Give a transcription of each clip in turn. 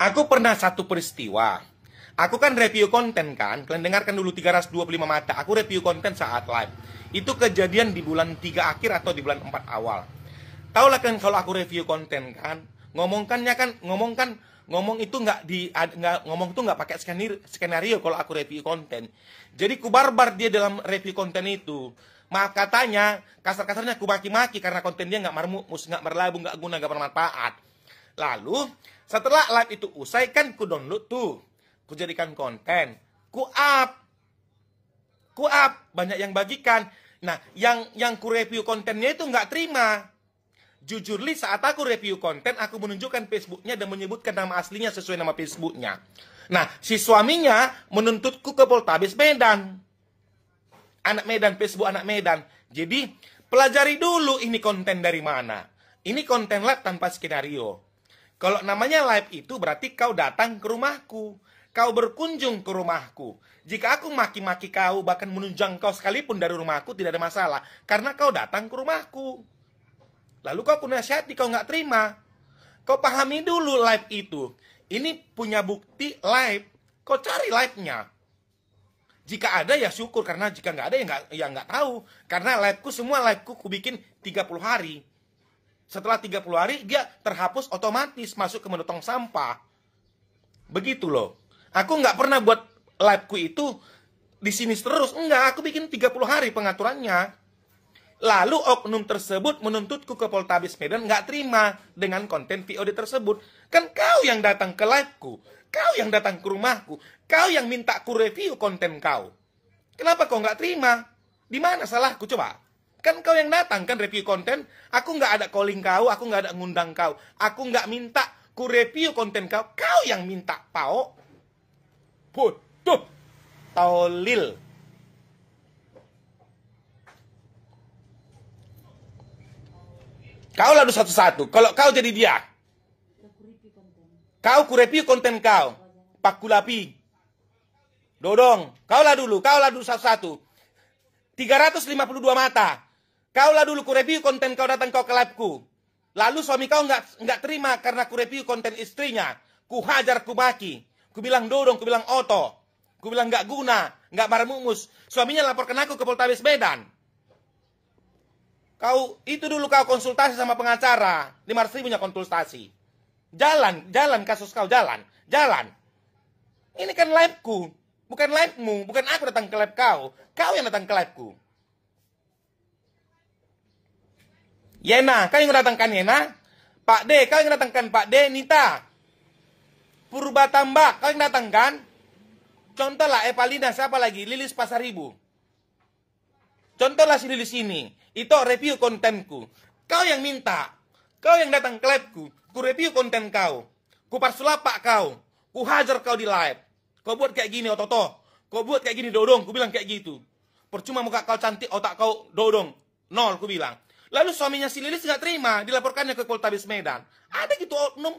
Aku pernah satu peristiwa. Aku kan review konten kan. Kalian dengarkan dulu 325 mata. Aku review konten saat live. Itu kejadian di bulan 3 akhir atau di bulan 4 awal. lah kan kalau aku review konten kan, ngomongkannya kan ngomong kan ngomong itu nggak di nggak ngomong itu nggak pakai skenario skenario kalau aku review konten. Jadi ku barbar dia dalam review konten itu. Maaf katanya, kasar-kasarnya ku maki-maki karena konten dia nggak marmu, nggak merlabu, nggak guna, nggak bermanfaat. Lalu setelah live itu usai kan ku download tuh. Ku jadikan konten. Ku up. Ku up. Banyak yang bagikan. Nah, yang yang ku review kontennya itu nggak terima. Jujur li saat aku review konten, aku menunjukkan Facebooknya dan menyebutkan nama aslinya sesuai nama Facebooknya. Nah, si suaminya menuntutku ke Poltabes Medan. Anak Medan, Facebook anak Medan. Jadi, pelajari dulu ini konten dari mana. Ini konten live tanpa skenario. Kalau namanya live itu berarti kau datang ke rumahku. Kau berkunjung ke rumahku. Jika aku maki-maki kau, bahkan menunjang kau sekalipun dari rumahku, tidak ada masalah. Karena kau datang ke rumahku. Lalu kau punya kunasihati, kau nggak terima. Kau pahami dulu live itu. Ini punya bukti live. Kau cari live-nya. Jika ada ya syukur, karena jika nggak ada ya nggak ya tahu. Karena live-ku semua live-ku ku bikin 30 hari. Setelah 30 hari dia terhapus otomatis masuk ke menu tong sampah. Begitu loh. Aku nggak pernah buat liveku itu di sini terus. Enggak, aku bikin 30 hari pengaturannya. Lalu oknum tersebut menuntutku ke Poltabes Medan nggak terima dengan konten VOD tersebut. Kan kau yang datang ke liveku, kau yang datang ke rumahku, kau yang minta ku review konten kau. Kenapa kau nggak terima? Di mana salahku coba? Kan kau yang datang kan review konten. Aku nggak ada calling kau, aku nggak ada ngundang kau. Aku nggak minta ku review konten kau. Kau yang minta, pao. Putuh. Taulil. Kau lalu satu-satu. Kalau kau jadi dia. Kau ku review konten kau. Pakulapi. Dodong. Kau lah dulu. Kau lah dulu satu-satu. 352 mata. Kau lah dulu ku konten kau datang kau ke labku. Lalu suami kau nggak nggak terima karena ku konten istrinya. Ku hajar, ku maki. Ku bilang dodong, ku bilang oto. Ku bilang nggak guna, nggak marmumus. Suaminya laporkan aku ke Poltabes Medan. Kau itu dulu kau konsultasi sama pengacara. 500 ribunya konsultasi. Jalan, jalan kasus kau jalan, jalan. Ini kan labku, bukan labmu, bukan aku datang ke lab kau. Kau yang datang ke labku. Yena, kau yang datangkan Yena? Pak D, kau yang datangkan Pak D, Nita. Purba Tambak, kau yang datangkan? Contohlah Epalina, eh, siapa lagi? Lilis pasar Pasaribu. Contohlah si Lilis ini. Itu review kontenku. Kau yang minta. Kau yang datang ke labku. Ku review konten kau. Ku parsulapak kau. Ku hajar kau di live. Kau buat kayak gini, ototo. Kau buat kayak gini, dodong. Ku bilang kayak gitu. Percuma muka kau cantik, otak kau dodong. Nol, ku bilang. Lalu suaminya si Lilis nggak terima, dilaporkannya ke Poltabes Medan. Ada gitu oknum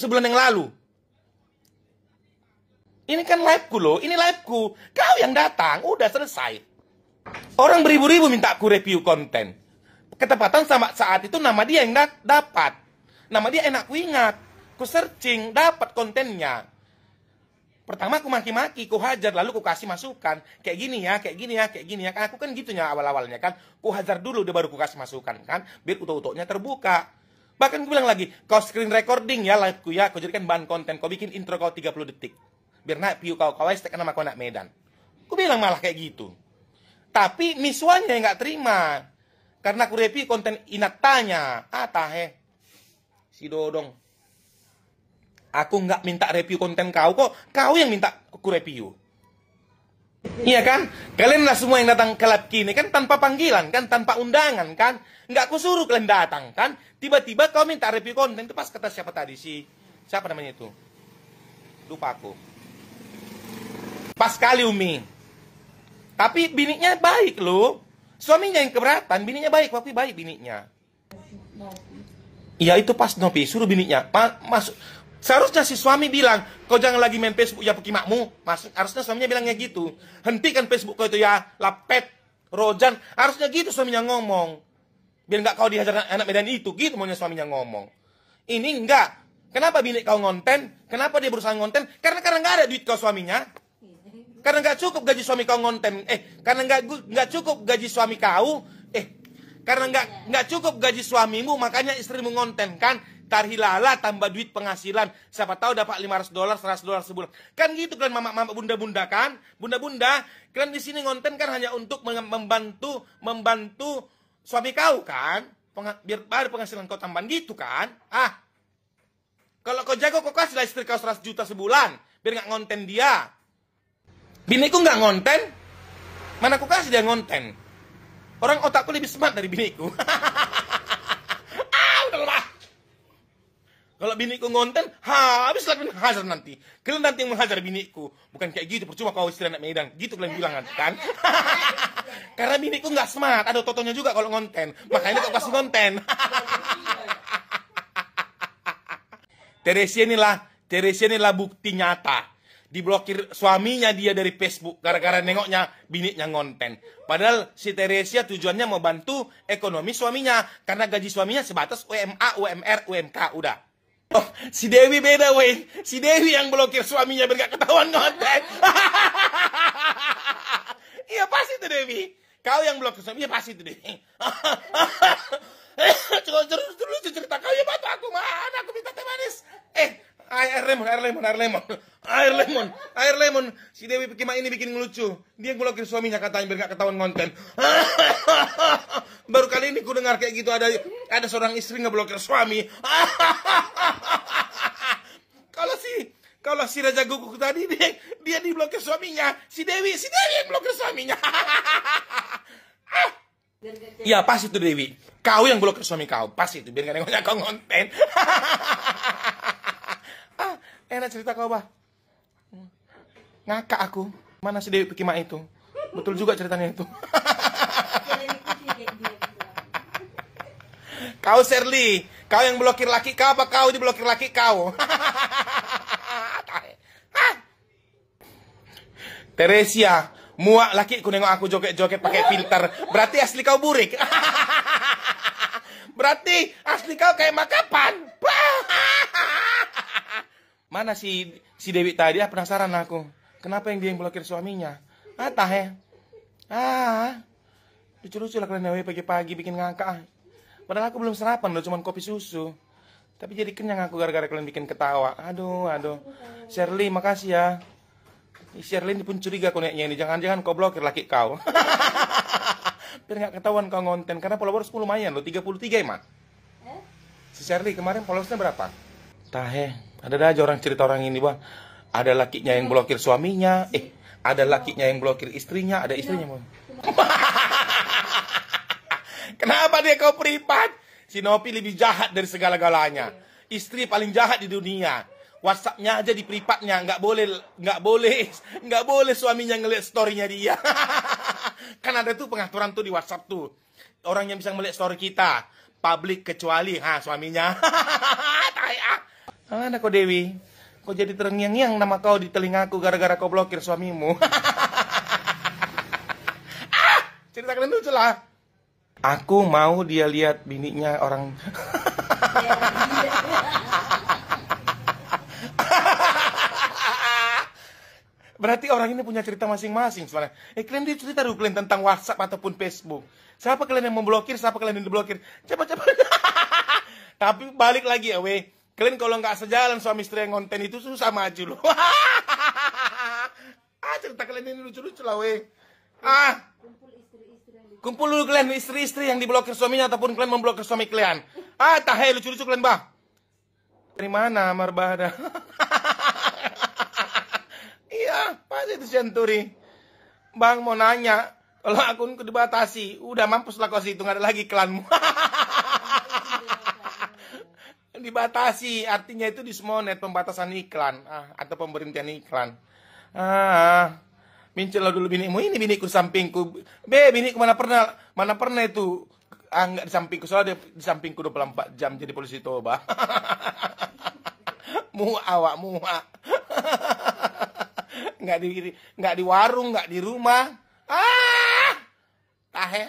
sebulan yang lalu. Ini kan liveku loh, ini liveku. Kau yang datang, udah selesai. Orang beribu-ribu minta aku review konten. Ketepatan sama saat itu nama dia yang dapat. Nama dia enak ku ingat. Ku searching, dapat kontennya. Pertama aku maki-maki, ku hajar, lalu ku kasih masukan. Kayak gini ya, kayak gini ya, kayak gini ya. Kan aku kan gitunya awal-awalnya kan. Ku hajar dulu, dia baru ku kasih masukan kan. Biar utuh-utuhnya terbuka. Bahkan gue bilang lagi, kau screen recording ya live ku ya. Kau jadikan bahan konten, kau bikin intro kau 30 detik. Biar naik view kau, kau hashtag nama kau nak Medan. Ku bilang malah kayak gitu. Tapi miswanya yang gak terima. Karena aku review konten inatanya. Ah tahe. Si Dodong. Aku nggak minta review konten kau kok, kau yang minta aku review. Iya kan? Kalianlah semua yang datang ke lab kini kan tanpa panggilan kan, tanpa undangan kan, nggak aku suruh kalian datang kan. Tiba-tiba kau minta review konten itu pas kata siapa tadi sih? siapa namanya itu? Lupa aku. Pas kali Umi. Tapi bininya baik loh. Suaminya yang keberatan, bininya baik, tapi baik bininya. Iya itu pas Nopi, suruh bininya. masuk. Seharusnya si suami bilang, kau jangan lagi main Facebook ya pekimakmu. Maksud, harusnya suaminya bilangnya gitu. Hentikan Facebook kau itu ya, lapet, rojan. Harusnya gitu suaminya ngomong. Biar nggak kau dihajar anak medan itu. Gitu maunya suaminya ngomong. Ini enggak. Kenapa bini kau ngonten? Kenapa dia berusaha ngonten? Karena karena nggak ada duit kau suaminya. Karena nggak cukup gaji suami kau ngonten. Eh, karena nggak nggak cukup gaji suami kau, karena nggak iya. nggak cukup gaji suamimu, makanya istri mengontenkan kan? Tarhilala tambah duit penghasilan. Siapa tahu dapat 500 dolar, 100 dolar sebulan. Kan gitu kalian mama-mama bunda-bunda kan? Bunda-bunda, kalian di sini ngonten kan hanya untuk membantu membantu suami kau kan? biar baru penghasilan kau tambah gitu kan? Ah. Kalau kau jago kau kasih kasihlah istri kau 100 juta sebulan, biar nggak ngonten dia. Biniku nggak ngonten, mana aku kasih dia ngonten. Orang otakku lebih smart dari biniku. ah, udah lemah. Kalau biniku ngonten, habis lagi menghajar nanti. Kalian nanti yang menghajar biniku. Bukan kayak gitu, percuma kau istri anak Medan. Gitu kalian bilang kan. Karena biniku nggak smart, ada totonya juga kalau ngonten. Makanya kau kasih ngonten. Teresia inilah, Teresia inilah bukti nyata diblokir suaminya dia dari Facebook gara-gara nengoknya biniknya ngonten. Padahal si Teresia tujuannya mau bantu ekonomi suaminya karena gaji suaminya sebatas UMA, UMR, UMK udah. Oh, si Dewi beda weh. Si Dewi yang blokir suaminya biar gak ketahuan ngonten. iya pasti tuh Dewi. Kau yang blokir suaminya pasti tuh Dewi. Cukup terus dulu cerita kau ya batu aku mana aku minta teh manis. Eh, air lemon, air lemon, air lemon air lemon, air lemon. Si Dewi pikir ini bikin ngelucu. Dia ngelakuin suaminya katanya biar gak ketahuan konten. Baru kali ini ku dengar kayak gitu ada ada seorang istri ngeblokir suami. kalau si kalau si Raja Guguk tadi dia dia diblokir suaminya. Si Dewi, si Dewi yang blokir suaminya. Iya pas itu Dewi. Kau yang blokir suami kau. Pas itu biar gak nengoknya kau konten. ah, enak cerita kau bah ngakak aku mana si Dewi Pikima itu betul juga ceritanya itu kau Serly kau yang blokir laki kau apa kau diblokir laki kau Teresia muak laki ku nengok aku joget-joget pakai filter berarti asli kau burik berarti asli kau kayak makapan mana si si Dewi tadi ah penasaran aku Kenapa yang dia yang blokir suaminya? Ah, tah ya. Ah, lucu-lucu lah kalian Dewi ya, pagi-pagi bikin ngangka. Ah. Padahal aku belum sarapan loh, cuman kopi susu. Tapi jadi kenyang aku gara-gara kalian bikin ketawa. Aduh, aduh. Shirley, makasih ya. Shirley ini pun curiga koneknya ini. Jangan-jangan kau blokir laki kau. Biar gak ketahuan kau ngonten. Karena followers lumayan loh, 33 ya, mah. Si Shirley kemarin followersnya berapa? Tahe, eh. ada aja orang cerita orang ini, Bang ada lakinya yang blokir suaminya eh ada lakinya yang blokir istrinya ada istrinya mau kenapa dia kau privat si Nopi lebih jahat dari segala-galanya istri paling jahat di dunia WhatsAppnya aja di privatnya nggak boleh, nggak boleh, nggak boleh suaminya ngeliat story-nya dia. kan ada tuh pengaturan tuh di WhatsApp tuh, orang yang bisa ngeliat story kita, publik kecuali, ha suaminya. ah Mana kok Dewi? Kok jadi terngiang-ngiang nama kau di telingaku gara-gara kau blokir suamimu? ah, cerita kalian lucu lah. Aku mau dia lihat bininya orang. Berarti orang ini punya cerita masing-masing sebenarnya. Eh kalian dia cerita dulu kalian tentang WhatsApp ataupun Facebook. Siapa kalian yang memblokir, siapa kalian yang diblokir. Cepat-cepat. Tapi balik lagi ya, weh. Kalian kalau nggak sejalan suami istri yang konten itu susah maju loh. ah cerita kalian ini lucu-lucu lah weh. Ah. Kumpul dulu kalian istri-istri yang diblokir suaminya ataupun kalian memblokir suami kalian. Ah tahai lucu-lucu kalian bah. Dari mana Marbada? iya pasti itu Centuri. Bang mau nanya, kalau akunku dibatasi, udah mampuslah kau situ nggak ada lagi klanmu. dibatasi artinya itu di semua net pembatasan iklan ah, atau pemberhentian iklan ah mincel dulu bini binimu ini biniku ku sampingku be biniku mana pernah mana pernah itu ah nggak di sampingku soalnya dia di sampingku 24 jam jadi polisi toba mu awak mu nggak di nggak di warung nggak di rumah ah tahe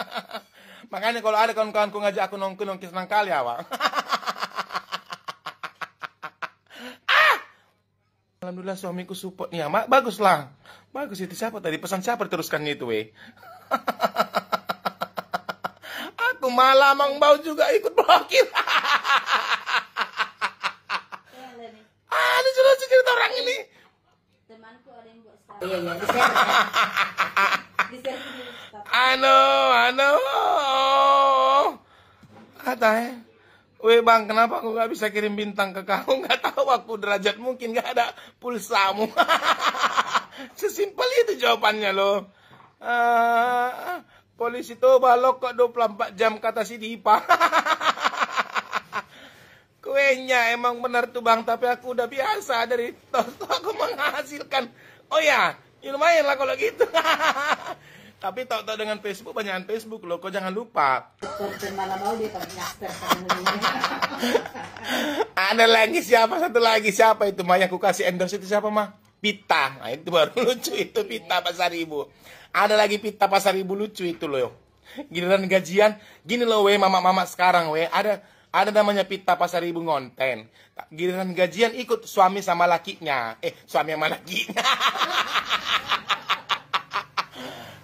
makanya kalau ada kawan kawan ku ngajak aku nongki nongki senang kali awak alhamdulillah suamiku support ya mak bagus lah bagus itu siapa tadi pesan siapa teruskan itu weh aku malah mang bau juga ikut blokir ah ini jelas cerita orang ini temanku ada yang buat iya iya ano ano ada eh. Weh bang, kenapa aku gak bisa kirim bintang ke kamu? Gak tahu aku derajat mungkin gak ada pulsamu. Sesimpel itu jawabannya loh. Uh, polisi tuh balok kok 24 jam kata si Dipa. Kuenya emang benar tuh bang, tapi aku udah biasa dari tos aku menghasilkan. Oh ya, ya, lumayan lah kalau gitu. Tapi tau tak dengan Facebook banyakan Facebook loh, kau jangan lupa. Kan. Ada lagi siapa satu lagi siapa itu Maya yang aku kasih endorse itu siapa mah? Pita. Nah, itu baru lucu itu Pita Pasar Ibu. Ada lagi Pita Pasar Ibu lucu itu loh. Giliran gajian, gini loh weh mama-mama sekarang weh ada ada namanya Pita Pasar Ibu ngonten. Giliran gajian ikut suami sama lakinya. Eh, suami sama lakinya.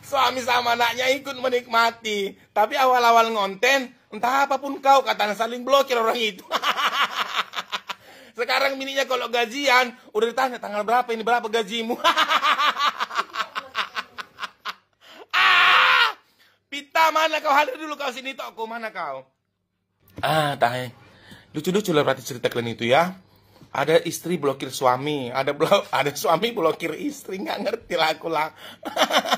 Suami sama anaknya ikut menikmati. Tapi awal-awal ngonten, entah apapun kau, katanya saling blokir orang itu. Sekarang mininya kalau gajian, udah ditanya tanggal berapa ini berapa gajimu. ah, pita mana kau hadir dulu kau sini toko mana kau? Ah, tahe. Lucu-lucu lah berarti cerita kalian itu ya ada istri blokir suami, ada blok, ada suami blokir istri, nggak ngerti lah aku lah.